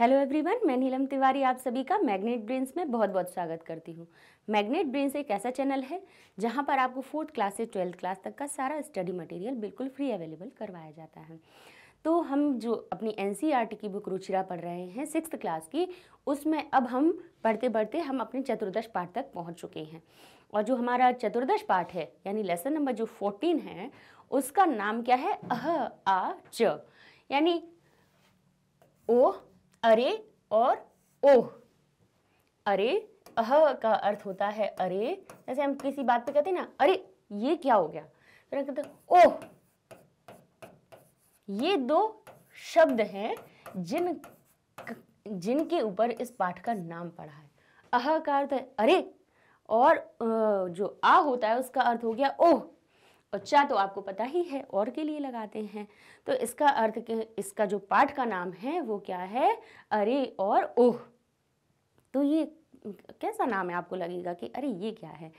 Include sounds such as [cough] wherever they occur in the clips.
hello everyone मैं नीलम तिवारी आप सभी का मैग्नेट ब्रेन्स में बहुत बहुत स्वागत करती हूँ मैग्नेट ब्रेन्स एक ऐसा चैनल है जहाँ पर आपको फोर्थ क्लास से ट्वेल्थ क्लास तक का सारा स्टडी मटेरियल बिल्कुल फ्री अवेलेबल करवाया जाता है तो हम जो अपनी एन e की बुक रुचिरा पढ़ रहे हैं सिक्स क्लास की उसमें अब हम पढ़ते पढ़ते हम अपने चतुर्दश पाठ तक पहुँच चुके हैं और जो हमारा चतुर्दश पाठ है यानी लेसन नंबर जो फोर्टीन है उसका नाम क्या है अह आ च यानी ओ अरे और ओह अरे अह का अर्थ होता है अरे जैसे हम किसी बात पे कहते हैं ना अरे ये क्या हो गया फिर तो कहते ओह ये दो शब्द हैं जिन जिनके ऊपर इस पाठ का नाम पड़ा है अह का अर्थ है अरे और जो आ होता है उसका अर्थ हो गया ओह और चा तो आपको पता ही है और के लिए लगाते हैं तो इसका अर्थ के इसका जो पाठ का नाम है वो क्या है अरे और ओह तो ये कैसा नाम है आपको लगेगा कि अरे ये क्या है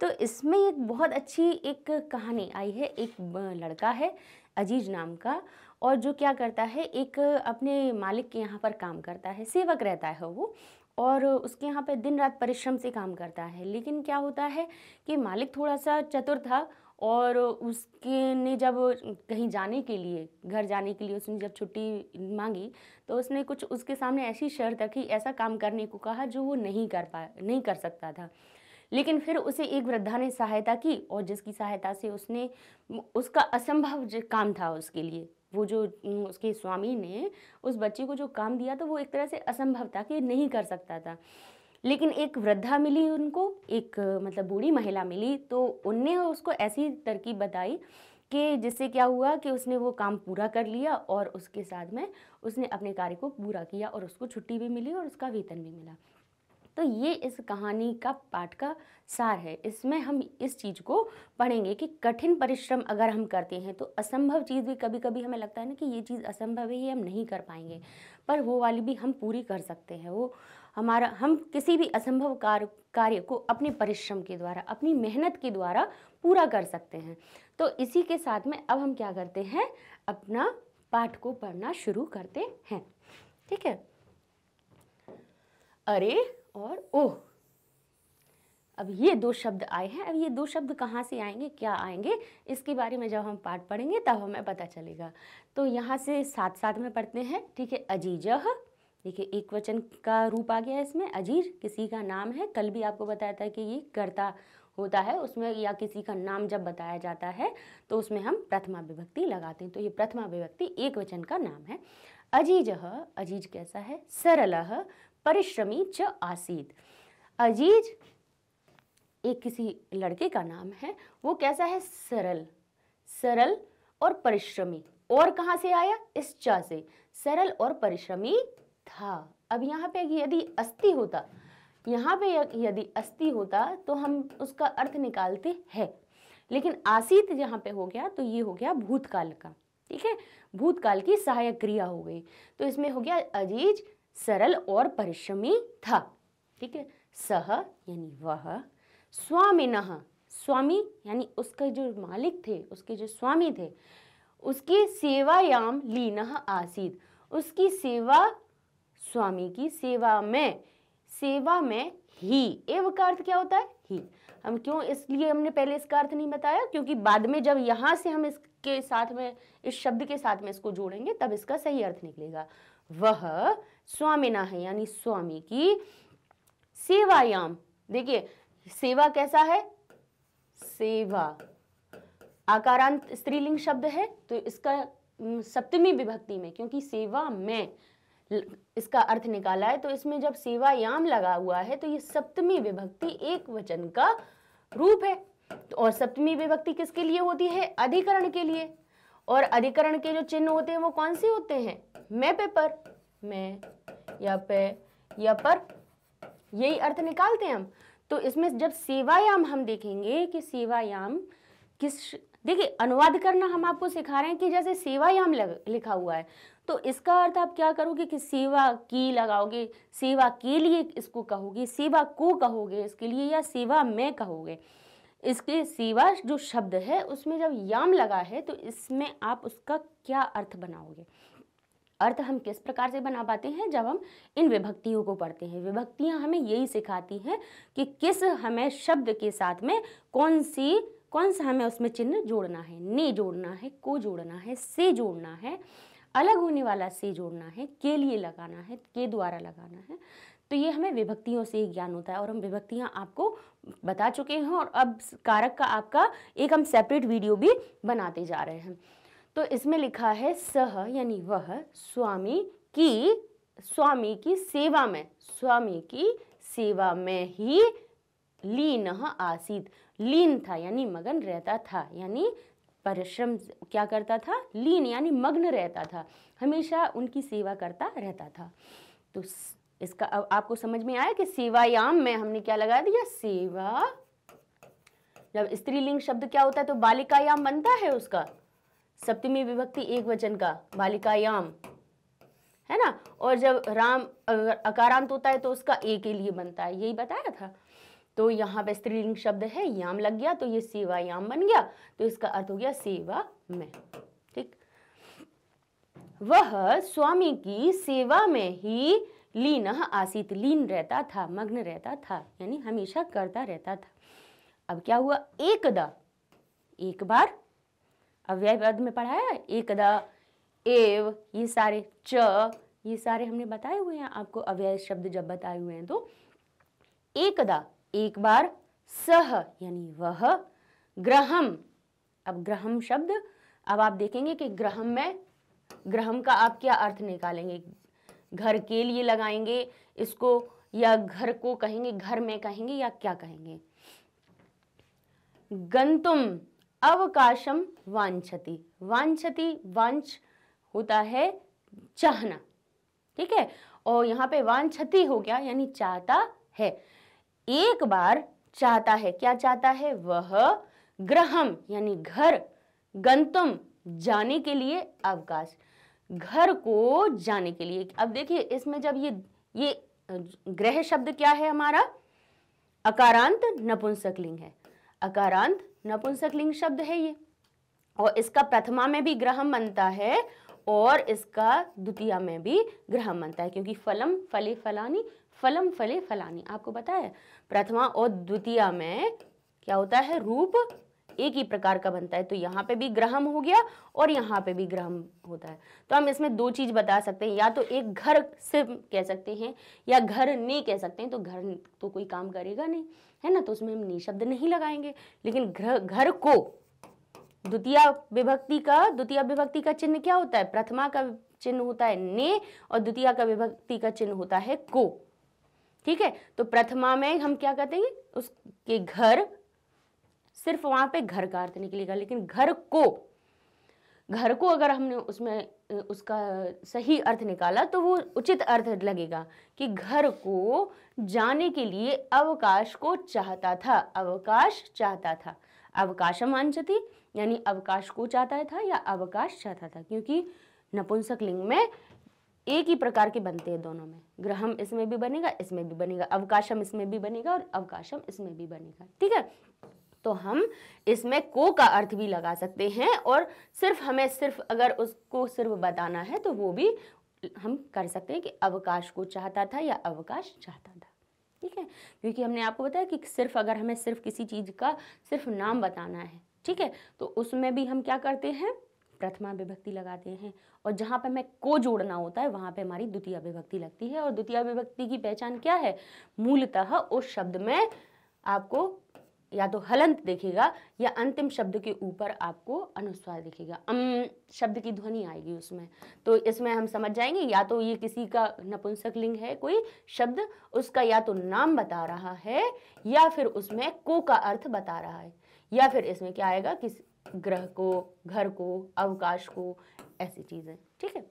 तो इसमें एक बहुत अच्छी एक कहानी आई है एक लड़का है अजीज नाम का और जो क्या करता है एक अपने मालिक के यहाँ पर काम करता है सेवक रहता है वो और उसके यहाँ पे दिन रात परिश्रम से काम करता है लेकिन क्या होता है कि मालिक थोड़ा सा चतुर था और उसके ने जब कहीं जाने के लिए घर जाने के लिए उसने जब छुट्टी मांगी तो उसने कुछ उसके सामने ऐसी शर्त रखी ऐसा काम करने को कहा जो वो नहीं कर पा नहीं कर सकता था लेकिन फिर उसे एक वृद्धा ने सहायता की और जिसकी सहायता से उसने उसका असंभव काम था उसके लिए वो जो उसके स्वामी ने उस बच्चे को जो काम दिया तो वो एक तरह से असंभव था कि नहीं कर सकता था लेकिन एक वृद्धा मिली उनको एक मतलब बूढ़ी महिला मिली तो उनने उसको ऐसी तरकीब बताई कि जिससे क्या हुआ कि उसने वो काम पूरा कर लिया और उसके साथ में उसने अपने कार्य को पूरा किया और उसको छुट्टी भी मिली और उसका वेतन भी मिला तो ये इस कहानी का पाठ का सार है इसमें हम इस चीज़ को पढ़ेंगे कि कठिन परिश्रम अगर हम करते हैं तो असंभव चीज़ भी कभी कभी हमें लगता है ना कि ये चीज़ असंभव है ये हम नहीं कर पाएंगे पर वो वाली भी हम पूरी कर सकते हैं वो हमारा हम किसी भी असंभव कार्य कार्य को अपने परिश्रम के द्वारा अपनी मेहनत के द्वारा पूरा कर सकते हैं तो इसी के साथ में अब हम क्या करते हैं अपना पाठ को पढ़ना शुरू करते हैं ठीक है अरे और ओह अब ये दो शब्द आए हैं अब ये दो शब्द कहाँ से आएंगे क्या आएंगे इसके बारे में जब हम पाठ पढ़ेंगे तब हमें पता चलेगा तो यहाँ से साथ साथ में पढ़ते हैं ठीक है अजीजह देखिए एक वचन का रूप आ गया है इसमें अजीर किसी का नाम है कल भी आपको बताया था कि ये कर्ता होता है उसमें या किसी का नाम जब बताया जाता है तो उसमें हम प्रथमा विभक्ति लगाते हैं तो ये प्रथमा विभक्ति एक वचन का नाम है अजीज अजीज कैसा है सरल परिश्रमी च आसीत अजीज एक किसी लड़के का नाम है वो कैसा है सरल सरल और परिश्रमी और कहाँ से आया इस चा से सरल और परिश्रमी था अब यहाँ पे यदि अस्थि होता यहाँ पे यदि अस्थि होता तो हम उसका अर्थ निकालते हैं लेकिन आसित जहाँ पे हो गया तो ये हो गया भूतकाल का ठीक है भूतकाल की सहायक क्रिया हो गई तो इसमें हो गया अजीज सरल और परिश्रमी था ठीक है सह यानी वह न स्वामी यानी उसके जो मालिक थे उसके जो स्वामी थे उसकी सेवायाम लीन आसीत उसकी सेवा स्वामी की सेवा में सेवा में ही एव का अर्थ क्या होता है ही हम क्यों इसलिए हमने पहले इसका अर्थ नहीं बताया क्योंकि बाद में जब यहां से हम इसके साथ में इस शब्द के साथ में इसको जोड़ेंगे तब इसका सही अर्थ निकलेगा वह स्वामिना है यानी स्वामी की सेवायाम देखिए सेवा कैसा है सेवा आकारांत स्त्रीलिंग शब्द है तो इसका सप्तमी विभक्ति में क्योंकि सेवा में इसका अर्थ निकाला है तो इसमें जब सेवायाम लगा हुआ है तो ये सप्तमी विभक्ति एक वचन का रूप है तो और सप्तमी विभक्ति किसके लिए होती है अधिकरण के लिए और अधिकरण के जो चिन्ह होते हैं वो कौन से होते हैं मैं पे पर मैं या पे या पर यही अर्थ निकालते हैं हम तो इसमें जब सेवायाम हम देखेंगे कि सेवायाम किस देखिए अनुवाद करना हम आपको सिखा रहे हैं कि जैसे सेवायाम लिखा हुआ है तो इसका अर्थ आप क्या करोगे कि सेवा की लगाओगे सेवा के लिए इसको कहोगे सेवा को कहोगे इसके लिए या सेवा में कहोगे इसके सेवा जो शब्द है उसमें जब याम लगा है तो इसमें आप उसका क्या अर्थ बनाओगे अर्थ हम किस प्रकार से बना पाते हैं जब हम इन विभक्तियों को पढ़ते हैं विभक्तियाँ हमें यही सिखाती हैं कि किस हमें शब्द के साथ में कौन सी कौन सा हमें उसमें चिन्ह जोड़ना है ने जोड़ना है को जोड़ना है से जोड़ना है अलग होने वाला से जोड़ना है के लिए लगाना है के द्वारा लगाना है तो ये हमें विभक्तियों से ज्ञान होता है और हम विभक्तियाँ आपको बता चुके हैं और अब कारक का आपका एक हम सेपरेट वीडियो भी बनाते जा रहे हैं तो इसमें लिखा है सह यानी वह स्वामी की स्वामी की सेवा में स्वामी की सेवा में ही लीन आसित लीन था यानी मगन रहता था यानी परिश्रम क्या करता था लीन यानी मग्न रहता था हमेशा उनकी सेवा करता रहता था तो इसका अब आपको समझ में आया कि सेवायाम में हमने क्या लगा दिया सेवा जब स्त्रीलिंग शब्द क्या होता है तो बालिकायाम बनता है उसका सप्तमी विभक्ति एक वचन का बालिकायाम है ना और जब राम अकारांत होता है तो उसका ए के लिए बनता है यही बताया था तो यहाँ पे स्त्रीलिंग शब्द है याम लग गया तो ये सेवा याम बन गया तो इसका अर्थ हो गया सेवा में ठीक वह स्वामी की सेवा में ही लीन हाँ, आसित लीन रहता था मग्न रहता था यानी हमेशा करता रहता था अब क्या हुआ एकदा एक बार अव्यय पद में पढ़ाया एकदा एव ये सारे च ये सारे हमने बताए हुए हैं आपको अव्यय शब्द जब बताए हुए हैं तो एकदा एक बार सह यानी वह ग्रहम अब ग्रहम शब्द अब आप देखेंगे कि ग्रहम में ग्रहम का आप क्या अर्थ निकालेंगे घर के लिए लगाएंगे इसको या घर को कहेंगे घर में कहेंगे या क्या कहेंगे गंतुम अवकाशम वांछति वांछति वांछ होता है चाहना ठीक है और यहाँ पे वांछति हो गया यानी चाहता है एक बार चाहता है क्या चाहता है वह ग्रहम यानी घर गंतुम जाने के लिए अवकाश घर को जाने के लिए अब देखिए इसमें जब ये ये ग्रह शब्द क्या है हमारा अकारांत नपुंसकलिंग है अकारांत नपुंसकलिंग शब्द है ये और इसका प्रथमा में भी ग्रहम बनता है और इसका द्वितीय में भी ग्रहम बनता है क्योंकि फलम फले फलानी फलम फले फलानी आपको पता है प्रथमा और द्वितीय में क्या होता है रूप एक ही प्रकार का बनता है तो यहाँ पे भी ग्रहम हो गया और यहाँ पे भी ग्रहम होता है तो हम इसमें दो चीज़ बता सकते हैं या तो एक घर से कह सकते हैं या घर ने कह सकते हैं तो घर तो कोई काम करेगा नहीं है ना तो उसमें हम नी शब्द नहीं लगाएंगे लेकिन घर घर को द्वितीय विभक्ति का द्वितीय विभक्ति का चिन्ह क्या होता है प्रथमा का चिन्ह होता है ने और द्वितीय का विभक्ति का चिन्ह होता है को ठीक है तो प्रथमा में हम क्या कहते हैं उसके घर सिर्फ वहां पे घर का अर्थ निकलेगा लेकिन घर को घर को अगर हमने उसमें उसका सही अर्थ निकाला तो वो उचित अर्थ लगेगा कि घर को जाने के लिए अवकाश को चाहता था अवकाश चाहता था अवकाशम अंशति यानी अवकाश को चाहता था या अवकाश चाहता था क्योंकि नपुंसक लिंग में एक ही प्रकार के बनते हैं दोनों में ग्रहम इसमें भी बनेगा इसमें भी बनेगा अवकाशम इसमें भी बनेगा और अवकाशम इसमें भी बनेगा ठीक है तो हम इसमें को का अर्थ भी लगा सकते हैं और सिर्फ हमें सिर्फ अगर उसको सिर्फ बताना है तो वो भी हम कर सकते हैं कि अवकाश को चाहता था या अवकाश चाहता था ठीक है क्योंकि हमने आपको बताया कि सिर्फ अगर हमें सिर्फ किसी चीज़ का सिर्फ नाम बताना है ठीक है तो उसमें भी हम क्या करते हैं प्रथमा विभक्ति लगाते हैं और जहाँ पर हमें को जोड़ना होता है वहाँ पे हमारी द्वितीय विभक्ति लगती है और द्वितीय विभक्ति की पहचान क्या है मूलतः उस शब्द में आपको या तो हलंत देखेगा या अंतिम शब्द के ऊपर आपको अनुस्वार दिखेगा अम शब्द की ध्वनि आएगी उसमें तो इसमें हम समझ जाएंगे या तो ये किसी का नपुंसक लिंग है कोई शब्द उसका या तो नाम बता रहा है या फिर उसमें को का अर्थ बता रहा है या फिर इसमें क्या आएगा किसी ग्रह को घर को अवकाश को ऐसी चीज़ें ठीक है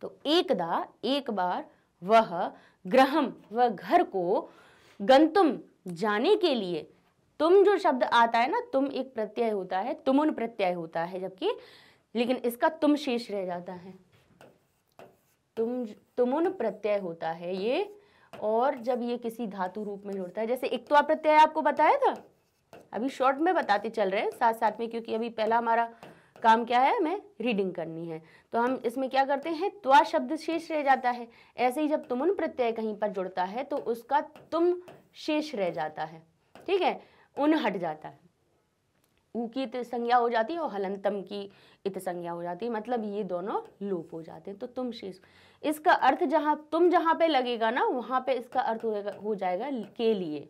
तो एकदा एक बार वह ग्रहम व घर को गंतुम जाने के लिए तुम जो शब्द आता है ना तुम एक प्रत्यय होता है तुमुन प्रत्यय होता है जबकि लेकिन इसका तुम शेष रह जाता है तुम तुमुन प्रत्यय होता है ये और जब ये किसी धातु रूप में जुड़ता है जैसे एक तो प्रत्यय आपको बताया था अभी शॉर्ट में बताते चल रहे हैं साथ साथ में क्योंकि अभी पहला हमारा काम क्या है हमें रीडिंग करनी है तो हम इसमें क्या करते हैं त्वा शब्द शेष रह जाता है ऐसे ही जब तुमुन प्रत्यय कहीं पर जुड़ता है तो उसका तुम शेष रह जाता है ठीक है उन हट जाता है ऊ की इत संज्ञा हो जाती है और हलंतम की इत संज्ञा हो जाती है मतलब ये दोनों लोप हो जाते हैं तो तुम शेष इसका अर्थ जहाँ तुम जहाँ पे लगेगा ना वहाँ पे इसका अर्थ हो जाएगा के लिए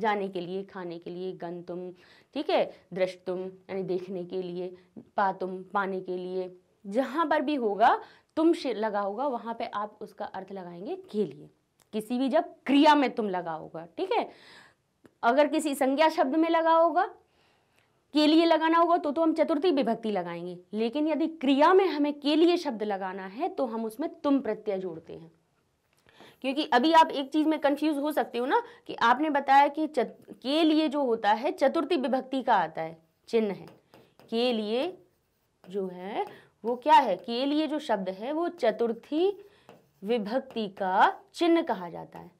जाने के लिए खाने के लिए गन तुम ठीक है दृष्ट तुम यानी देखने के लिए पा तुम पाने के लिए जहाँ पर भी होगा तुम लगा होगा वहाँ पे आप उसका अर्थ लगाएंगे के लिए किसी भी जब क्रिया में तुम लगा होगा ठीक है अगर किसी संज्ञा शब्द में लगा होगा के लिए लगाना होगा तो तो हम चतुर्थी विभक्ति लगाएंगे लेकिन यदि क्रिया में हमें के लिए शब्द लगाना है तो हम उसमें तुम प्रत्यय जोड़ते हैं क्योंकि अभी आप एक चीज़ में कंफ्यूज हो सकते हो ना कि आपने बताया कि चत, के लिए जो होता है चतुर्थी विभक्ति का आता है चिन्ह है के लिए जो है वो क्या है के लिए जो शब्द है वो चतुर्थी विभक्ति का चिन्ह कहा जाता है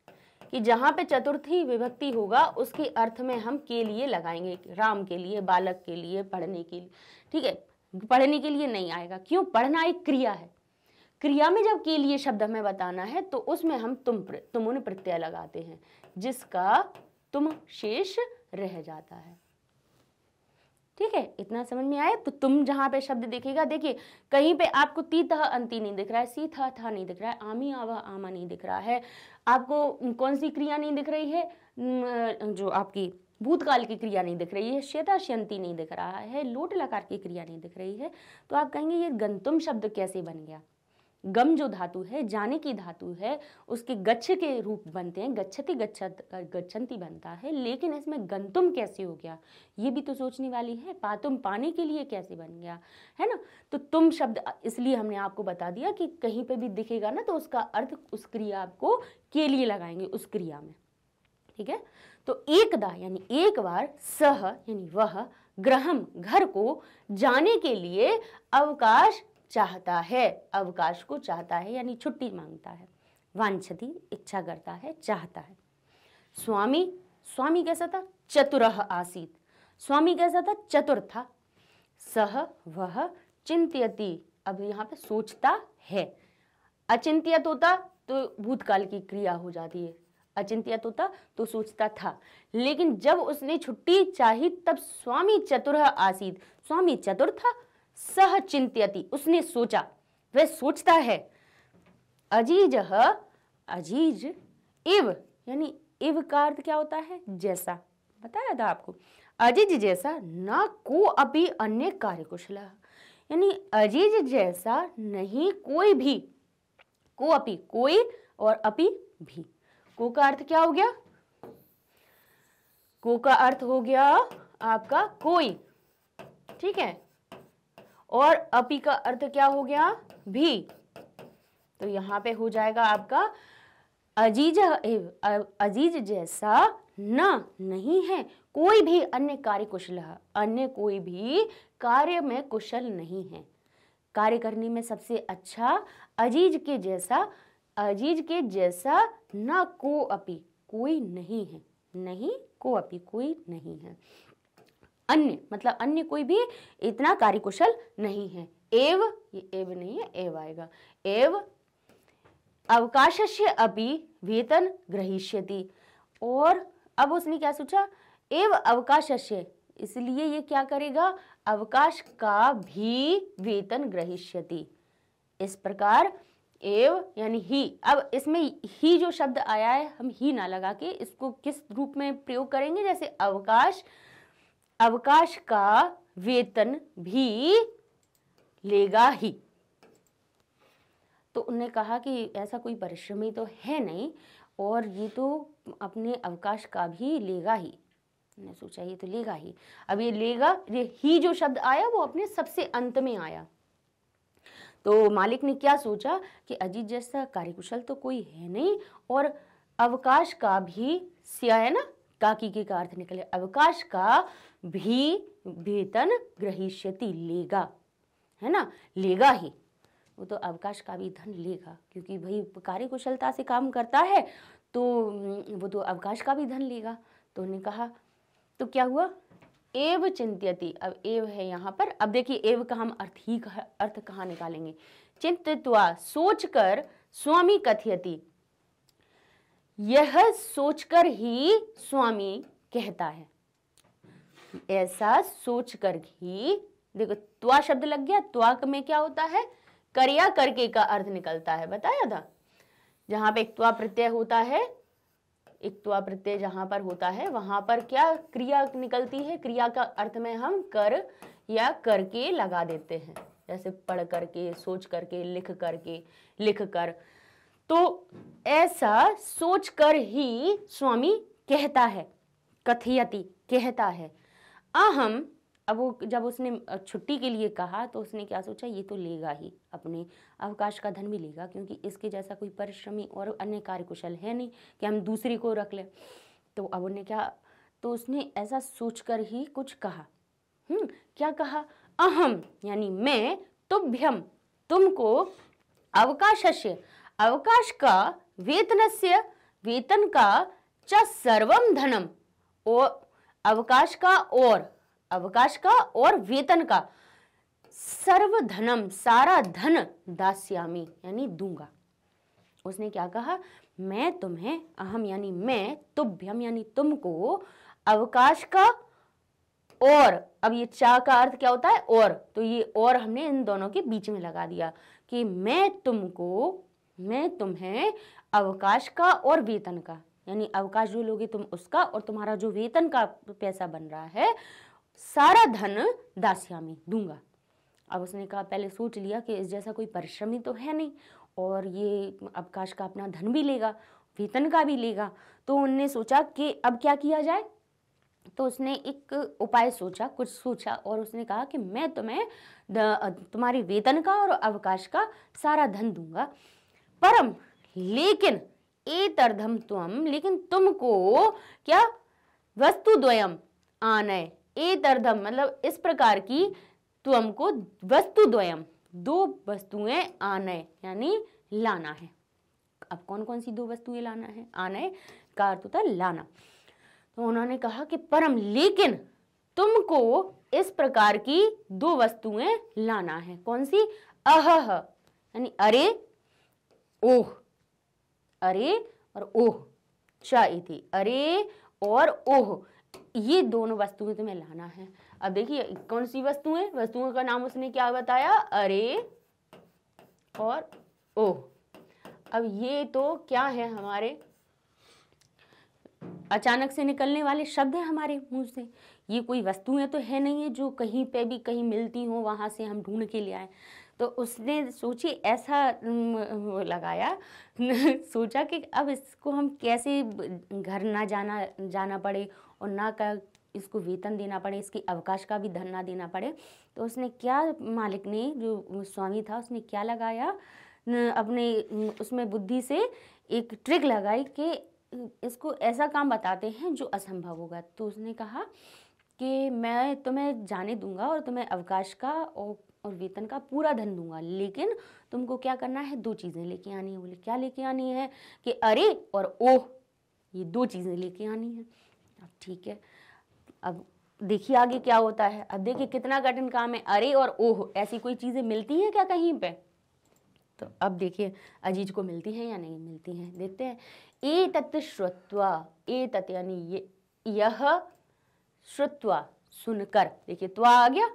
कि जहाँ पे चतुर्थी विभक्ति होगा उसके अर्थ में हम के लिए लगाएंगे राम के लिए बालक के लिए पढ़ने के लिए ठीक है पढ़ने के लिए नहीं आएगा क्यों पढ़ना एक क्रिया है क्रिया में जब के लिए शब्द हमें बताना है तो उसमें हम तुम तुम उन प्रत्यय लगाते हैं जिसका तुम शेष रह जाता है ठीक है इतना समझ में आए तो तुम जहां पे शब्द देखेगा देखिए कहीं पे आपको ती तह अंति नहीं दिख रहा है सी था था नहीं दिख रहा है आमी आवा आमा नहीं दिख रहा है आपको कौन सी क्रिया नहीं दिख रही है जो आपकी भूतकाल की क्रिया नहीं दिख रही है श्वेता श्यंती नहीं दिख रहा है लोट लकार की क्रिया नहीं दिख रही है तो आप कहेंगे ये गंतुम शब्द कैसे बन गया गम जो धातु है जाने की धातु है उसके गच्छ के रूप बनते हैं गच्छति गच्छत गच्छंती बनता है लेकिन इसमें गंतुम कैसे हो गया ये भी तो सोचने वाली है पातुम पाने के लिए कैसे बन गया है ना तो तुम शब्द इसलिए हमने आपको बता दिया कि कहीं पे भी दिखेगा ना तो उसका अर्थ उस क्रिया आपको के लिए लगाएंगे उस क्रिया में ठीक है तो एकदा यानी एक बार सह यानी वह ग्रहम घर को जाने के लिए अवकाश चाहता है अवकाश को चाहता है यानी छुट्टी मांगता है वांछती इच्छा करता है चाहता है स्वामी स्वामी कैसा था चतुर आसीत स्वामी कैसा था चतुर था सह वह चिंत्यति अब यहाँ पे सोचता है अचिंत्यत होता तो भूतकाल की क्रिया हो जाती है अचिंत्यत होता तो सोचता था लेकिन जब उसने छुट्टी चाही तब स्वामी चतुर आसीत स्वामी चतुर था सह चिंत्यति उसने सोचा वह सोचता है अजीज अजीज इव यानी इव का अर्थ क्या होता है जैसा बताया था आपको अजीज जैसा ना को अभी अन्य कार्यकुशल यानी अजीज जैसा नहीं कोई भी को अपी कोई और अपी भी को का अर्थ क्या हो गया को का अर्थ हो गया आपका कोई ठीक है और अपी का अर्थ क्या हो गया भी तो यहाँ पे हो जाएगा आपका अजीज अजीज जैसा न नहीं है कोई भी अन्य कार्य कुशल अन्य कोई भी कार्य में कुशल नहीं है कार्य करने में सबसे अच्छा अजीज के जैसा अजीज के जैसा न को अपी कोई नहीं है नहीं को अपी कोई नहीं है अन्य मतलब अन्य कोई भी इतना कार्यकुशल नहीं है एव ये एव नहीं है एव आएगा एव अवकाश से अभी वेतन ग्रहीष्यति और अब उसने क्या सोचा एव अवकाश से इसलिए ये क्या करेगा अवकाश का भी वेतन ग्रहीष्यति इस प्रकार एव यानी ही अब इसमें ही जो शब्द आया है हम ही ना लगा के इसको किस रूप में प्रयोग करेंगे जैसे अवकाश अवकाश का वेतन भी लेगा ही तो उन्हें कहा कि ऐसा कोई परिश्रमी तो है नहीं और ये तो अपने अवकाश का भी लेगा ही मैंने सोचा ये तो लेगा ही अब ये लेगा ये ही जो शब्द आया वो अपने सबसे अंत में आया तो मालिक ने क्या सोचा कि अजीत जैसा कार्यकुशल तो कोई है नहीं और अवकाश का भी सिया है ना काकी के का अर्थ निकले अवकाश का भी वेतन ग्रहीष्यति लेगा है ना लेगा ही वो तो अवकाश का भी धन लेगा क्योंकि भाई कार्य कुशलता से काम करता है तो वो तो अवकाश का भी धन लेगा तो उन्होंने कहा तो क्या हुआ एव चिंत्यति अब एव है यहाँ पर अब देखिए एव का हम अर्थ ही कहा अर्थ कहाँ निकालेंगे चिंतित्वा सोचकर स्वामी कथियती यह सोचकर ही स्वामी कहता है ऐसा सोचकर ही देखो त्वा शब्द लग गया त्वा में क्या होता है करिया करके का अर्थ निकलता है बताया था जहां पे एक त्वा प्रत्यय होता है एक त्वा प्रत्यय जहां पर होता है वहां पर क्या क्रिया निकलती है क्रिया का अर्थ में हम कर या करके लगा देते हैं जैसे पढ़ करके सोच करके लिख करके लिख कर तो ऐसा सोचकर ही स्वामी कहता है कथियति कहता है अहम अब वो जब उसने छुट्टी के लिए कहा तो उसने क्या सोचा ये तो लेगा ही अपने अवकाश का धन भी लेगा क्योंकि इसके जैसा कोई परिश्रमी और अन्य कार्यकुशल है नहीं कि हम दूसरी को रख लें तो अब उन्हें क्या तो उसने ऐसा सोचकर ही कुछ कहा हम्म क्या कहा अहम यानी मैं तुभ्यम तुमको अवकाश अवकाश का वेतनस्य वेतन का च सर्वम धनम और अवकाश का और अवकाश का और वेतन का सर्व धनम सारा धन दास्यामी यानी दूंगा उसने क्या कहा मैं तुम्हें अहम यानी मैं तुभ्यम यानी तुमको अवकाश का और अब ये चा का अर्थ क्या होता है और तो ये और हमने इन दोनों के बीच में लगा दिया कि मैं तुमको मैं तुम्हें अवकाश का और वेतन का यानी अवकाश जो लोगे तुम उसका और तुम्हारा जो वेतन का पैसा बन रहा है सारा धन दासिया में दूंगा अब उसने कहा पहले सोच लिया कि इस जैसा कोई परिश्रम तो है नहीं और ये अवकाश का अपना धन भी लेगा वेतन का भी लेगा तो उनने सोचा कि अब क्या किया जाए तो उसने एक उपाय सोचा कुछ सोचा और उसने कहा कि मैं तुम्हें तुम्हारी वेतन का और अवकाश का सारा धन दूंगा परम लेकिन एतर्धम त्वम लेकिन तुमको क्या वस्तु द्वयम आनय एतर्धम मतलब इस प्रकार की तुम को वस्तु द्वयम दो वस्तुएं आनय यानी लाना है अब कौन कौन सी दो वस्तुएं लाना है आनय का अर्थ होता है लाना तो उन्होंने कहा कि परम लेकिन तुमको इस प्रकार की दो वस्तुएं लाना है कौन सी अह यानी अरे ओह अरे और ओह चाहिए अरे और ओह ये दोनों वस्तुएं तुम्हें लाना है अब देखिए कौन सी वस्तुएं वस्तुओं का नाम उसने क्या बताया अरे और ओह अब ये तो क्या है हमारे अचानक से निकलने वाले शब्द हैं हमारे मुंह से ये कोई वस्तुएं तो है नहीं है जो कहीं पे भी कहीं मिलती हो वहां से हम ढूंढ के ले आए तो उसने सोची ऐसा लगाया [laughs] सोचा कि अब इसको हम कैसे घर ना जाना जाना पड़े और ना इसको वेतन देना पड़े इसकी अवकाश का भी धरना देना पड़े तो उसने क्या मालिक ने जो स्वामी था उसने क्या लगाया अपने उसमें बुद्धि से एक ट्रिक लगाई कि इसको ऐसा काम बताते हैं जो असंभव होगा तो उसने कहा कि मैं तुम्हें जाने दूंगा और तुम्हें अवकाश का और और वेतन का पूरा धन दूंगा लेकिन तुमको क्या करना है दो चीज़ें लेके आनी है बोले क्या लेके आनी है कि अरे और ओह ये दो चीज़ें लेके आनी है अब ठीक है अब देखिए आगे क्या होता है अब देखिए कितना कठिन काम है अरे और ओह ऐसी कोई चीज़ें मिलती हैं क्या कहीं पे तो अब देखिए अजीज को मिलती हैं या नहीं मिलती हैं देखते हैं ए तत् श्रुत्वा ए तत् यानी यह श्रुत्वा सुनकर देखिए त्वा आ गया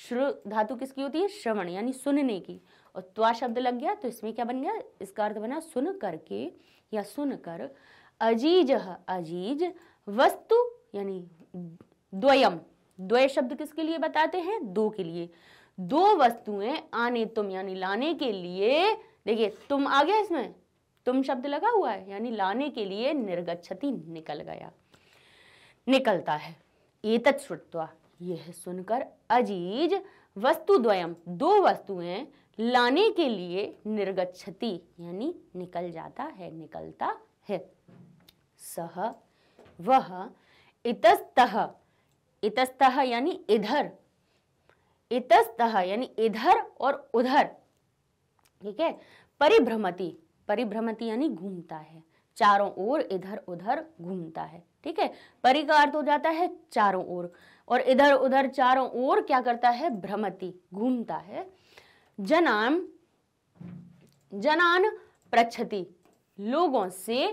श्रु धातु किसकी होती है श्रवण यानी सुनने की और त्वा शब्द लग गया तो इसमें क्या बन गया इसका अर्थ बना सुन करके या सुन कर अजीज अजीज वस्तु यानी द्वयम द्वय शब्द किसके लिए बताते हैं दो के लिए दो वस्तुएं आने तुम यानी लाने के लिए देखिए तुम आ गया इसमें तुम शब्द लगा हुआ है यानी लाने के लिए निर्गछति निकल गया निकलता है एतत् श्रुत्वा यह सुनकर अजीज वस्तुद्वयम दो वस्तुएं लाने के लिए निर्गच्छति यानी निकल जाता है निकलता है सह वह इतस्तः इतस्तः यानी इधर इतस्तः यानी इधर और उधर ठीक है परिभ्रमति परिभ्रमति यानी घूमता है चारों ओर इधर उधर घूमता है ठीक है परि का अर्थ हो जाता है चारों ओर और इधर उधर चारों ओर क्या करता है भ्रमति घूमता है जनान जनान प्रच्छति लोगों से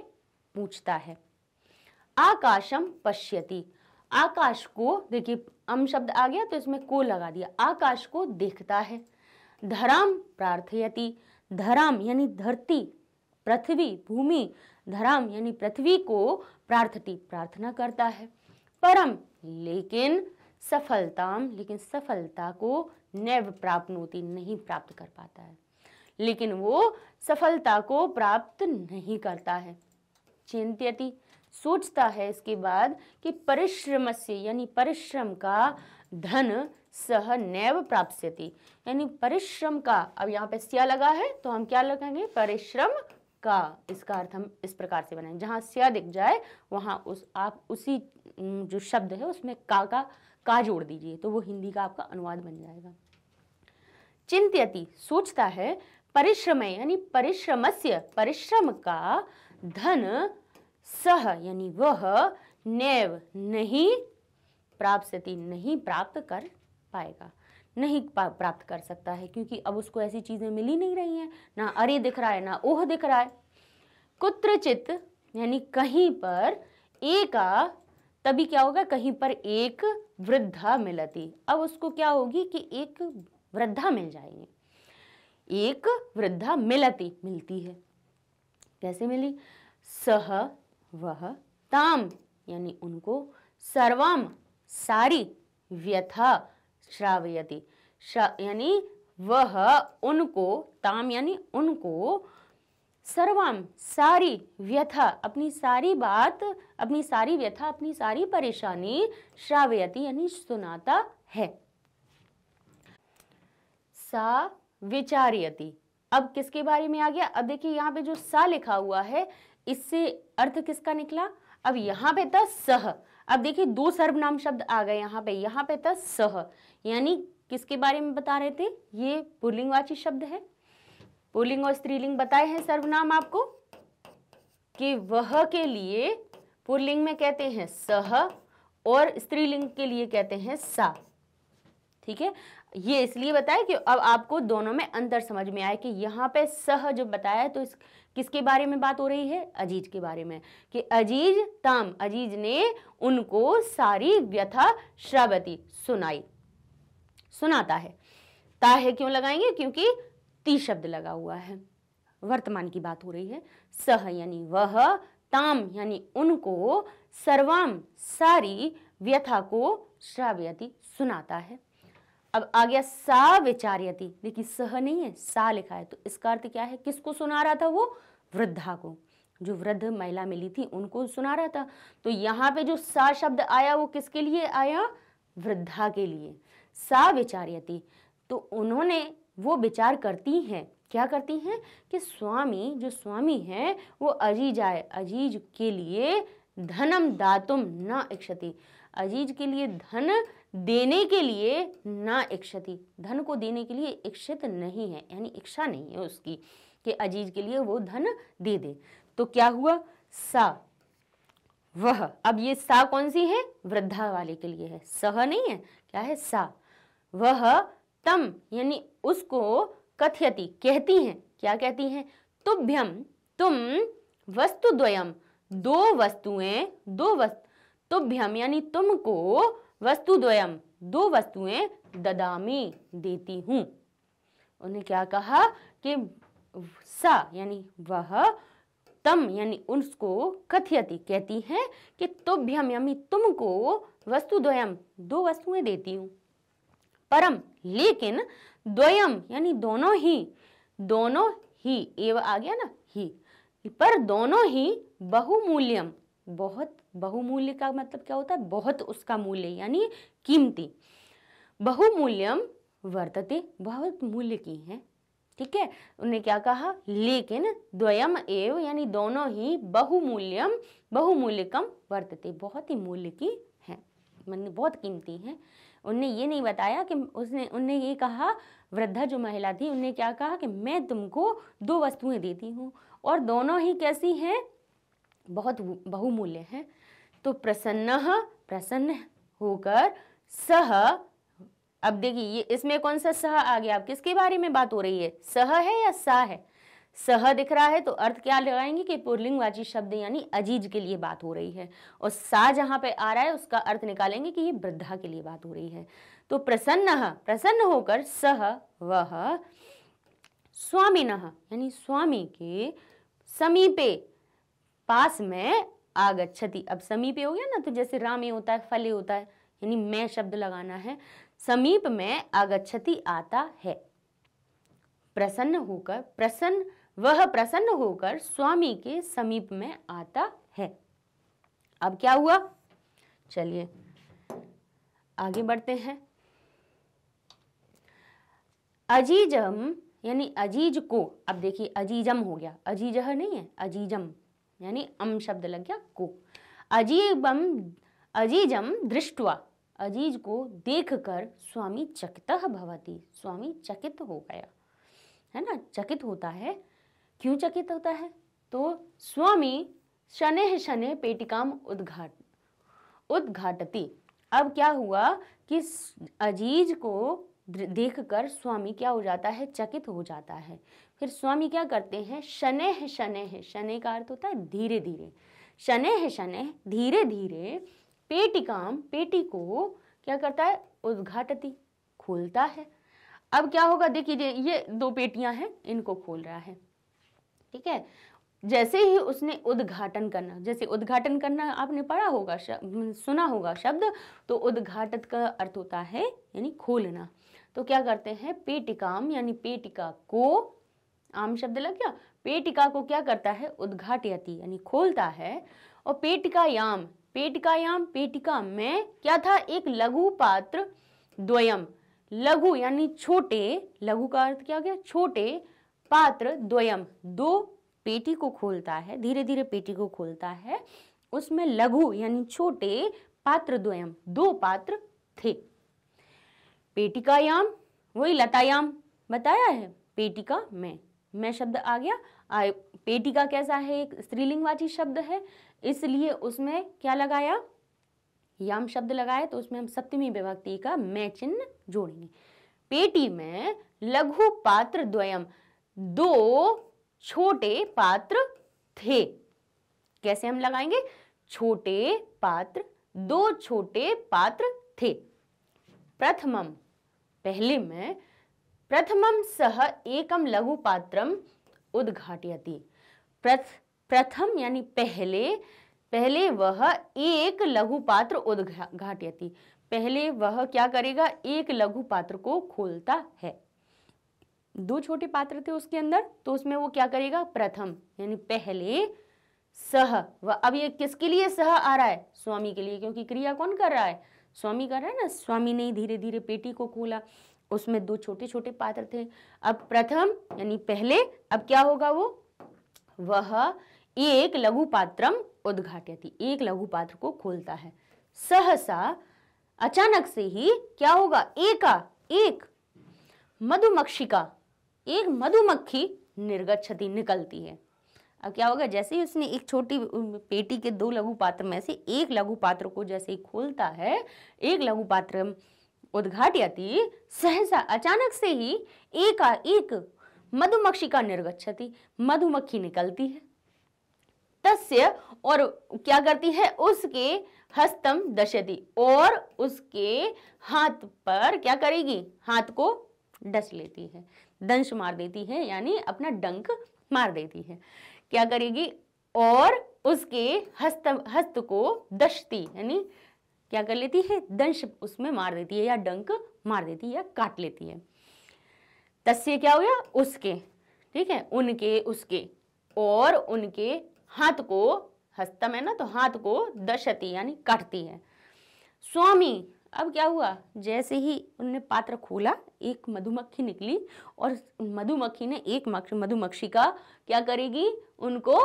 पूछता है आकाशम पश्यति आकाश को देखिए अम शब्द आ गया तो इसमें को लगा दिया आकाश को देखता है धराम प्रार्थयति धराम यानी धरती पृथ्वी भूमि धराम यानी पृथ्वी को प्रार्थती प्रार्थना करता है परम लेकिन सफलताम लेकिन सफलता को नैव प्राप्त होती नहीं प्राप्त कर पाता है लेकिन वो सफलता को प्राप्त नहीं करता है चिंत्यति सोचता है इसके बाद कि परिश्रम से यानी परिश्रम का धन सह नैव प्राप्त यानी परिश्रम का अब यहाँ पे लगा है तो हम क्या लगाएंगे परिश्रम का इसका अर्थ हम इस प्रकार से बनाएंगे जहाँ स्य दिख जाए वहाँ उस आप उसी जो शब्द है उसमें का का का जोड़ दीजिए तो वो हिंदी का आपका अनुवाद बन जाएगा चिंत्यति सोचता है परिश्रम यानी से परिश्रम का धन सह यानी वह नैव नहीं प्राप्त नहीं प्राप्त कर पाएगा नहीं प्राप्त कर सकता है क्योंकि अब उसको ऐसी चीज़ें मिल ही नहीं रही हैं ना अरे दिख रहा है ना ओह दिख रहा है कुत्रचित यानी कहीं पर एक आ तभी क्या होगा कहीं पर एक वृद्धा मिलती अब उसको क्या होगी कि एक वृद्धा मिल जाएंगे एक वृद्धा मिलती मिलती है कैसे मिली सह वह ताम यानी उनको सर्वाम सारी व्यथा श्रावयति यानी वह उनको ताम यानी उनको सर्वाम सारी व्यथा अपनी सारी बात अपनी सारी व्यथा अपनी सारी परेशानी श्रावयति यानी सुनाता है सा विचारयती अब किसके बारे में आ गया अब देखिए यहाँ पे जो सा लिखा हुआ है इससे अर्थ किसका निकला अब यहाँ पे था सह अब देखिए दो सर्वनाम शब्द आ गए यहाँ पे यहाँ पे था सह यानी किसके बारे में बता रहे थे ये पुलिंगवाची शब्द है पुलिंग और स्त्रीलिंग बताए हैं सर्वनाम आपको कि वह के लिए पुलिंग में कहते हैं सह और स्त्रीलिंग के लिए कहते हैं सा ठीक है ये इसलिए बताया कि अब आपको दोनों में अंतर समझ में आए कि यहाँ पे सह जो बताया तो इस किसके बारे में बात हो रही है अजीज के बारे में कि अजीज ताम अजीज ने उनको सारी व्यथा श्रावती सुनाई सुनाता है ताहे क्यों लगाएंगे क्योंकि ती शब्द लगा हुआ है वर्तमान की बात हो रही है सह यानी वह ताम यानी उनको सर्वाम सारी व्यथा को श्रावती सुनाता है अब आ गया सा विचार्यति देखिए सह नहीं है सा लिखा है तो इसका अर्थ क्या है किसको सुना रहा था वो वृद्धा को जो वृद्ध महिला मिली थी उनको सुना रहा था तो यहाँ पे जो सा शब्द आया वो किसके लिए आया वृद्धा के लिए सा विचार्यति तो उन्होंने वो विचार करती हैं क्या करती हैं कि स्वामी जो स्वामी हैं वो अजीज आए अजीज के लिए धनम दातुम न इक्षति अजीज के लिए धन देने के लिए ना इक्षति धन को देने के लिए इक्षित नहीं है यानी इच्छा नहीं है उसकी कि अजीज के लिए वो धन दे दे तो क्या हुआ सा वह अब ये सा कौन सी है वृद्धा वाले के लिए है सह नहीं है क्या है सा वह तम यानी उसको कथयति कहती हैं क्या कहती हैं तुभ्यम तुम वस्तुद्वयम दो वस्तुएं दो वस्तु तुभ्यम यानी तुमको वस्तु द्वयम दो वस्तुएं ददामी देती हूं उन्हें क्या कहा कि सा यानी वह तम यानी उसको कथियति कहती है कि तुभ्यम यानी तुमको वस्तु द्वयम दो वस्तुएं देती हूं परम लेकिन द्वयम यानी दोनों ही दोनों ही एव आ गया ना ही पर दोनों ही बहुमूल्यम बहुत बहुमूल्य का मतलब क्या होता है बहुत उसका मूल्य यानी कीमती बहुमूल्यम वर्तते बहुत मूल्य की है ठीक है उन्होंने क्या कहा लेकिन द्वयम एव यानी दोनों ही बहुमूल्यम बहुमूल्यकम वर्तते बहुत ही मूल्य की है मतलब बहुत कीमती है उनने ये नहीं बताया कि उसने उन्हें ये कहा वृद्धा जो महिला थी उनने क्या कहा कि मैं तुमको दो वस्तुएं देती हूँ और दोनों ही कैसी हैं बहुत बहुमूल्य हैं तो प्रसन्न प्रसन्न होकर सह अब देखिए ये इसमें कौन सा सह आ गया आप किसके बारे में बात हो रही है सह है या सा है सह दिख रहा है तो अर्थ क्या लगाएंगे कि पुरलिंगवाची शब्द यानी अजीज के लिए बात हो रही है और सा जहां पे आ रहा है उसका अर्थ निकालेंगे कि ये वृद्धा के लिए बात हो रही है तो प्रसन्न प्रसन्न होकर सह वह स्वामी यानी स्वामी के समीपे पास में आगछति अच्छा अब समीपे हो गया ना तो जैसे रामे होता है फले होता है यानी मैं शब्द लगाना है समीप में आगछति अच्छा आता है प्रसन्न होकर प्रसन्न वह प्रसन्न होकर स्वामी के समीप में आता है अब क्या हुआ चलिए आगे बढ़ते हैं अजीजम यानी अजीज को अब देखिए अजीजम हो गया अजीजह नहीं है अजीजम यानी अम शब्द लग गया को अजीबम अजीजम दृष्टवा अजीज को देखकर स्वामी चकित भवती स्वामी चकित हो गया है ना चकित होता है क्यों चकित होता है तो स्वामी शनि शनि पेटिकाम उद्घाट उद्घाटती अब क्या हुआ कि अजीज को देखकर स्वामी क्या हो जाता है चकित हो जाता है फिर स्वामी क्या करते हैं शनै है शनै है शनि का अर्थ होता है धीरे धीरे शनै है शनै धीरे धीरे पेटिकाम पेटी को क्या करता है उद्घाटती खोलता है अब क्या होगा देखिए ये दो पेटियां हैं इनको खोल रहा है ठीक है जैसे ही उसने उद्घाटन करना जैसे उद्घाटन करना आपने पढ़ा होगा सुना होगा शब्द तो उद्घाटत का अर्थ होता है यानी खोलना तो क्या करते हैं पेटिकाम यानी पेटिका को आम शब्द लग गया पेटिका को क्या करता है उद्घाटयती यानी खोलता है और पेटिकायाम पेटिकायाम पेटिका में क्या था एक लघु पात्र द्वयम लघु यानी छोटे लघु का अर्थ क्या हो गया छोटे पात्र द्वयम दो पेटी को खोलता है धीरे धीरे पेटी को खोलता है उसमें लघु यानी छोटे पात्र द्वयम दो पात्र थे पेटिकायाम वही लतायाम बताया है पेटिका में मैं शब्द आ गया आ, पेटिका कैसा है एक स्त्रीलिंगवाची शब्द है इसलिए उसमें क्या लगाया याम शब्द लगाए तो उसमें हम सप्तमी विभक्ति का मैं चिन्ह जोड़ेंगे पेटी में लघु पात्र द्वयम दो छोटे पात्र थे कैसे हम लगाएंगे छोटे पात्र दो छोटे पात्र थे प्रथमम पहले में प्रथमं सह एकम लघु पात्र उद्घाटयति प्रथ प्रथम यानी पहले पहले वह एक लघु पात्र उद्घाटयति पहले वह क्या करेगा एक लघु पात्र को खोलता है दो छोटे पात्र थे उसके अंदर तो उसमें वो क्या करेगा प्रथम यानी पहले सह वह अब ये किसके लिए सह आ रहा है स्वामी के लिए क्योंकि क्रिया कौन कर रहा है स्वामी कर रहा है ना स्वामी ने धीरे धीरे पेटी को खोला उसमें दो छोटे छोटे पात्र थे अब प्रथम यानी पहले अब क्या होगा वो वह एक लघु पात्रम उद्घाट्यति एक लघु पात्र को खोलता है सहसा अचानक से ही क्या होगा एका एक मधुमक्षिका एक मधुमक्खी निर्गछति निकलती है अब क्या होगा जैसे ही उसने एक छोटी पेटी के दो लघु पात्र में से एक लघु पात्र को जैसे ही खोलता है एक लघु पात्र उद्घाटयति सहसा अचानक से ही मधुमक्षी का निर्गछति मधुमक्खी निकलती है तस्य और क्या करती है उसके हस्तम दशति और उसके हाथ पर क्या करेगी हाथ को डस लेती है दंश मार देती है यानी अपना डंक मार देती है क्या करेगी और उसके हस्त हस्त को दशती यानी क्या कर लेती है दंश उसमें मार देती है या डंक मार देती है या काट लेती है तस्य क्या हो गया उसके ठीक है उनके उसके और उनके हाथ को हस्तम है ना तो हाथ को दशती यानी काटती है स्वामी अब क्या हुआ जैसे ही उनने पात्र खोला एक मधुमक्खी निकली और मधुमक्खी ने एक मधुमक्खी का क्या करेगी उनको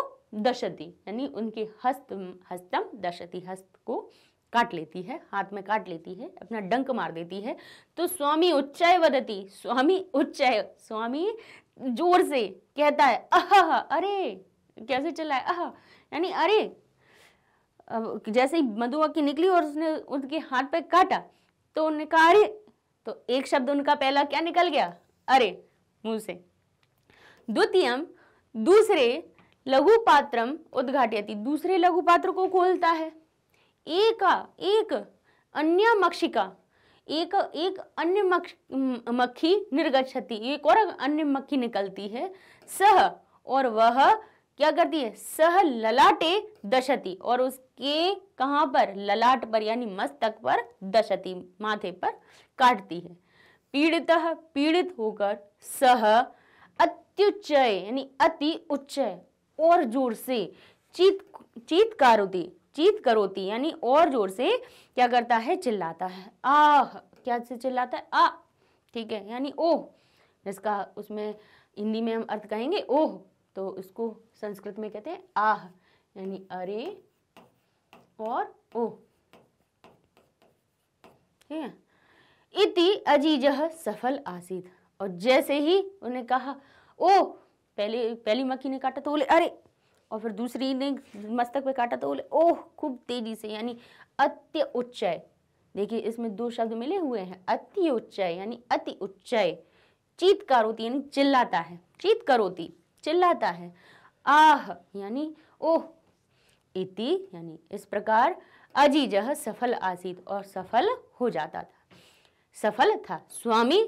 दशती यानी उनके हस्त हस्तम दशती हस्त को काट लेती है हाथ में काट लेती है अपना डंक मार देती है तो स्वामी उच्चय वदती स्वामी उच्चय स्वामी जोर से कहता है अह अरे कैसे चला है अह यानी अरे जैसे ही की निकली और उसने उनके हाथ पे काटा तो उन्होंने कहा अरे तो एक शब्द उनका पहला क्या निकल गया अरे मुंह से द्वितीयम दूसरे लघु पात्रम उद्घाटयती दूसरे लघु पात्र को खोलता है एक एक अन्य मक्षिका एक एक अन्य मक्खी निर्गछती एक और अन्य मक्खी निकलती है सह और वह क्या करती है सह ललाटे दशती और उसके कहाँ पर ललाट पर यानी मस्तक पर दशती माथे पर काटती है पीड़ित पीड़ित होकर सह अत्युच्चय यानी अति उच्च और जोर से चीत चीतकार चीत करोती यानी और जोर से क्या करता है चिल्लाता है आह क्या से चिल्लाता है आ ठीक है यानी ओह जिसका उसमें हिंदी में हम अर्थ कहेंगे ओह तो इसको संस्कृत में कहते हैं आह यानी अरे और ओह ठीक है इति अजीज सफल आसित और जैसे ही उन्हें कहा ओ पहले पहली मक्खी ने काटा तो बोले अरे और फिर दूसरी ने मस्तक पे काटा तो बोले ओह खूब तेजी से यानी अत्य उच्चय देखिए इसमें दो शब्द मिले हुए हैं अति उच्चय यानी अति उच्चय चीत करोती यानी चिल्लाता है चीत करोती चिल्लाता है आह यानी ओह इति यानी इस प्रकार अजीजह सफल आसित और सफल हो जाता था सफल था स्वामी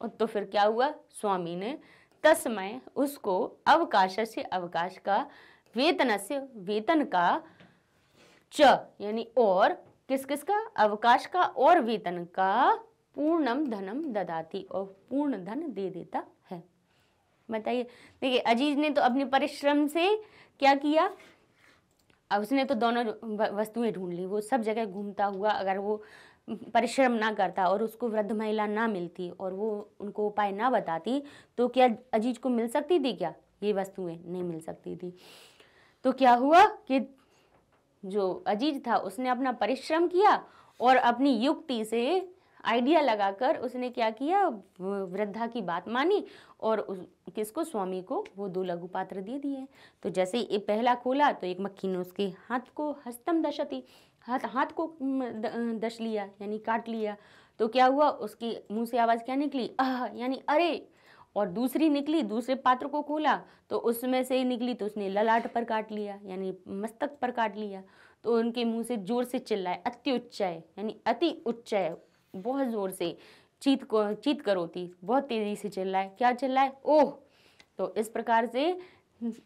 और तो फिर क्या हुआ स्वामी ने तस्मय उसको अवकाश से अवकाश का वेतन से वेतन का च यानी और किस किस का अवकाश का और वेतन का पूर्णम धनम ददाती और पूर्ण धन दे देता है बताइए देखिए अजीज ने तो अपने परिश्रम से क्या किया अब उसने तो दोनों वस्तुएं ढूंढ ली वो सब जगह घूमता हुआ अगर वो परिश्रम ना करता और उसको वृद्ध महिला ना मिलती और वो उनको उपाय ना बताती तो क्या अजीज को मिल सकती थी क्या ये वस्तुएं नहीं मिल सकती थी तो क्या हुआ कि जो अजीज था उसने अपना परिश्रम किया और अपनी युक्ति से आइडिया लगाकर उसने क्या किया वृद्धा की बात मानी और किसको स्वामी को वो दो लघु पात्र दे दिए तो जैसे ही पहला खोला तो एक मक्खी ने उसके हाथ को हस्तम दशती हाथ हाथ को दश लिया यानी काट लिया तो क्या हुआ उसकी मुंह से आवाज़ क्या निकली आह यानी अरे और दूसरी निकली दूसरे पात्र को खोला तो उसमें से निकली तो उसने ललाट पर काट लिया यानी मस्तक पर काट लिया तो उनके मुंह से जोर से चिल्लाए अति उच्चय यानी अति उच्चय बहुत जोर से चीत को चीत थी बहुत तेज़ी से चिल्लाए क्या चिल्लाए ओह तो इस प्रकार से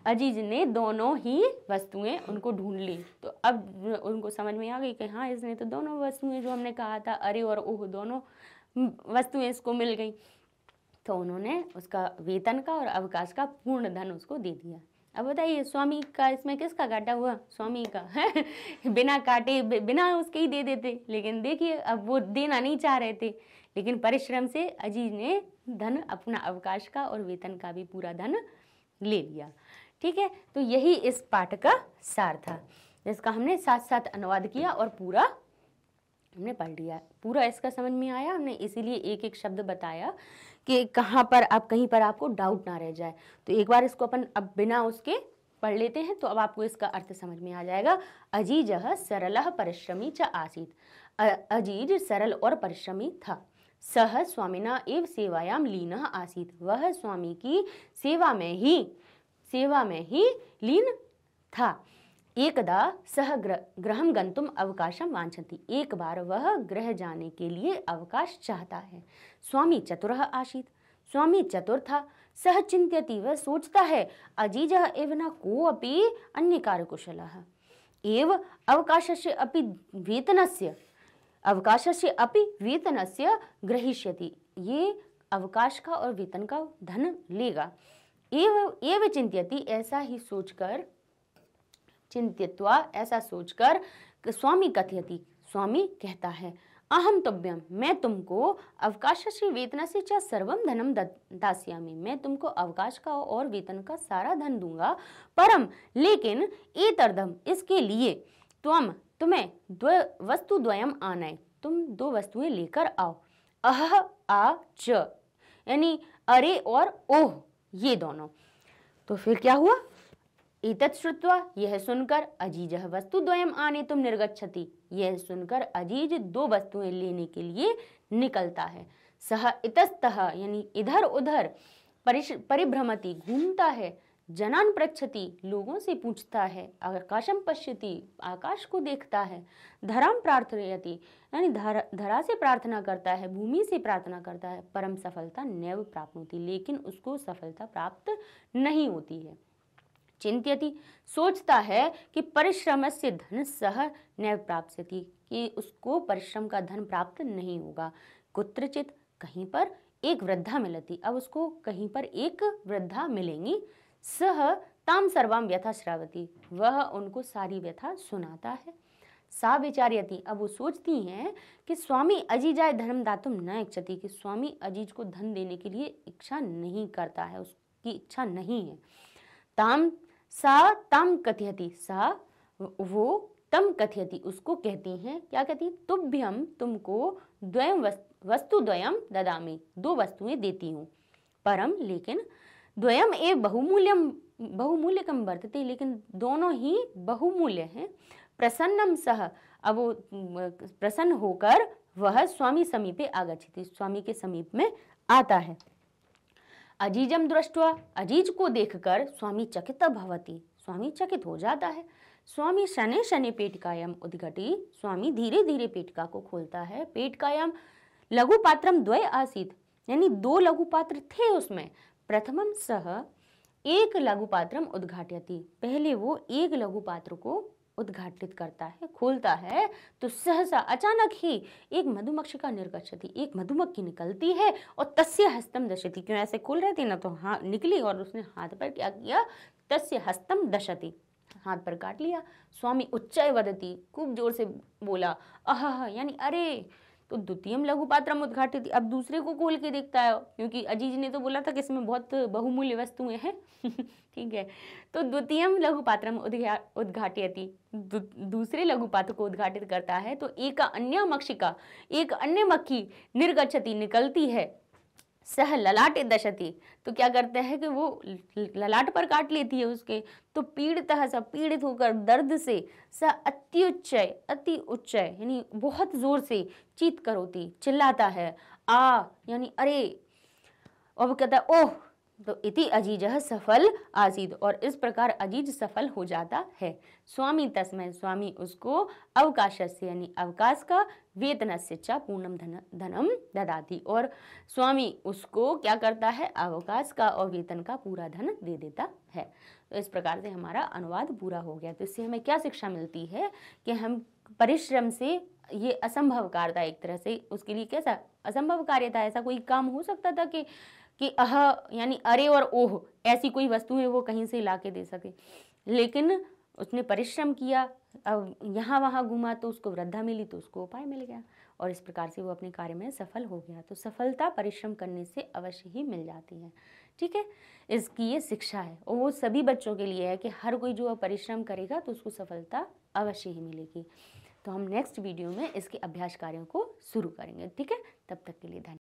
अजीज ने दोनों ही वस्तुएं उनको ढूंढ ली तो अब उनको समझ में आ गई कि हाँ इसने तो दोनों वस्तुएं जो हमने कहा था अरे और ओह दोनों वस्तुएं इसको मिल गई तो उन्होंने उसका वेतन का और अवकाश का पूर्ण धन उसको दे दिया अब बताइए स्वामी का इसमें किसका घाटा हुआ स्वामी का बिना काटे बिना उसके ही दे देते लेकिन देखिए अब वो देना नहीं चाह रहे थे लेकिन परिश्रम से अजीज ने धन अपना अवकाश का और वेतन का भी पूरा धन ले लिया ठीक है तो यही इस पाठ का सार था जिसका हमने साथ साथ अनुवाद किया और पूरा हमने पढ़ लिया पूरा इसका समझ में आया हमने इसीलिए एक एक शब्द बताया कि कहाँ पर आप कहीं पर आपको डाउट ना रह जाए तो एक बार इसको अपन अब बिना उसके पढ़ लेते हैं तो अब आपको इसका अर्थ समझ में आ जाएगा अजीज सरल परिश्रमी च आसीत अजीज सरल और परिश्रमी था सह स्वामिना एव सेवायाम लीन आसीत वह स्वामी की सेवा में ही सेवा में ही लीन था एकदा सह ग्रह गंतुम अवकाशम वांछती एक बार वह ग्रह जाने के लिए अवकाश चाहता है स्वामी चतुर आशीत स्वामी चतुर था सह चिंत्यती वह सोचता है अजीज एव न अपी अन्य कार्यकुशलः एव से अवकाश से अवकाशस्य वेतन से ग्रहीष्य ये अवकाश का और वेतन का धन लेगा एव एव चिंत्यति ऐसा ही सोचकर चिंतित्वा ऐसा सोचकर स्वामी कथयति स्वामी कहता है अहम तुभ्यम मैं तुमको अवकाश से वेतना से चा सर्वम धनम दास्यामी मैं तुमको अवकाश का और वेतन का सारा धन दूंगा परम लेकिन एतर्धम इसके लिए तुम तुम्हें द्व वस्तु द्वयम आनाए तुम दो वस्तुएं लेकर आओ अह आ च यानी अरे और ओह ये दोनों तो फिर क्या हुआ एतत् श्रुत्वा यह सुनकर अजीज वस्तु द्वयम आने तुम निर्गछति यह सुनकर अजीज दो वस्तुएं लेने के लिए निकलता है सह इतस्तः यानी इधर उधर परिश परिभ्रमति घूमता है जनान पृछति लोगों से पूछता है आकाशम पश्यति आकाश को देखता है धराम प्रार्थयति यानी धरा धरा से प्रार्थना करता है भूमि से प्रार्थना करता है परम सफलता नैव प्राप्त होती लेकिन उसको सफलता प्राप्त नहीं होती है चिंतती सोचता है कि परिश्रम से धन सह न प्राप्त कि उसको परिश्रम का धन प्राप्त नहीं होगा कुत्रचित कहीं पर एक वृद्धा मिलती अब उसको कहीं पर एक वृद्धा मिलेंगी सह ताम सर्वाम व्यथा श्रावती वह उनको सारी व्यथा सुनाता है सा विचार्यती अब वो सोचती हैं कि स्वामी अजीजाय धर्म दातुम न इच्छती कि स्वामी अजीज को धन देने के लिए इच्छा नहीं करता है उसकी इच्छा नहीं है ताम सा तम कथयति सा वो तम कथयति उसको कहती हैं क्या कहती तुभ्यम तुमको द्वयम वस्तु द्वयम ददामी दो वस्तुएं देती हूँ परम लेकिन द्वयम ए बहुमूल्यम बहुमूल्यकम वर्तते लेकिन दोनों ही बहुमूल्य हैं प्रसन्नम सह अब वो प्रसन्न होकर वह स्वामी समीपे आगछति स्वामी के समीप में आता है अजीजम दृष्टवा अजीज को देखकर स्वामी चकित भवती स्वामी चकित हो जाता है स्वामी शनि शनि पेटकायम उद्घटी स्वामी धीरे धीरे पेटका को खोलता है पेटकायम लघु पात्रम द्वय आसीत यानी दो लघु पात्र थे उसमें प्रथमम सह एक लघु पात्रम उद्घाटयती पहले वो एक लघु पात्र को उद्घाटित करता है खोलता है तो सहसा अचानक ही एक का निर्गछती एक मधुमक्खी निकलती है और तस्य हस्तम दशति क्यों ऐसे खोल रहे थे ना तो हाँ निकली और उसने हाथ पर क्या किया तस्य हस्तम दशति हाथ पर काट लिया स्वामी उच्चय वदती खूब जोर से बोला अह यानी अरे तो द्वितीय लघु पात्र उद्घाटित अब दूसरे को खोल के देखता है क्योंकि अजीज ने तो बोला था कि इसमें बहुत बहुमूल्य वस्तुएं हैं [laughs] ठीक है तो द्वितीय लघु पात्रम उद्घा दूसरे लघु पात्र को उद्घाटित करता है तो एक अन्य मक्षिका एक अन्य मक्खी निर्गछती निकलती है सह ललाट दशती तो क्या करते हैं कि वो ललाट पर काट लेती है उसके तो पीड़ित सा पीड़ित होकर दर्द से स अति अति उच्चय यानी बहुत जोर से चीत करोती चिल्लाता है आ यानी अरे अब कहता है ओह तो इति अजीज सफल आजीद और इस प्रकार अजीज सफल हो जाता है स्वामी तस्मय स्वामी उसको अवकाश से यानी अवकाश का वेतन से चा पूर्णम धन धनम ददाती और स्वामी उसको क्या करता है अवकाश का और वेतन का पूरा धन दे देता है तो इस प्रकार से हमारा अनुवाद पूरा हो गया तो इससे हमें क्या शिक्षा मिलती है कि हम परिश्रम से ये असंभव कार्य था एक तरह से उसके लिए कैसा असंभव कार्य था ऐसा कोई काम हो सकता था कि कि अह यानी अरे और ओह ऐसी कोई वस्तु है वो कहीं से ला के दे सके लेकिन उसने परिश्रम किया अब यहाँ वहाँ घूमा तो उसको वृद्धा मिली तो उसको उपाय मिल गया और इस प्रकार से वो अपने कार्य में सफल हो गया तो सफलता परिश्रम करने से अवश्य ही मिल जाती है ठीक है इसकी ये शिक्षा है और वो सभी बच्चों के लिए है कि हर कोई जो परिश्रम करेगा तो उसको सफलता अवश्य ही मिलेगी तो हम नेक्स्ट वीडियो में इसके अभ्यास कार्यों को शुरू करेंगे ठीक है तब तक के लिए धन्यवाद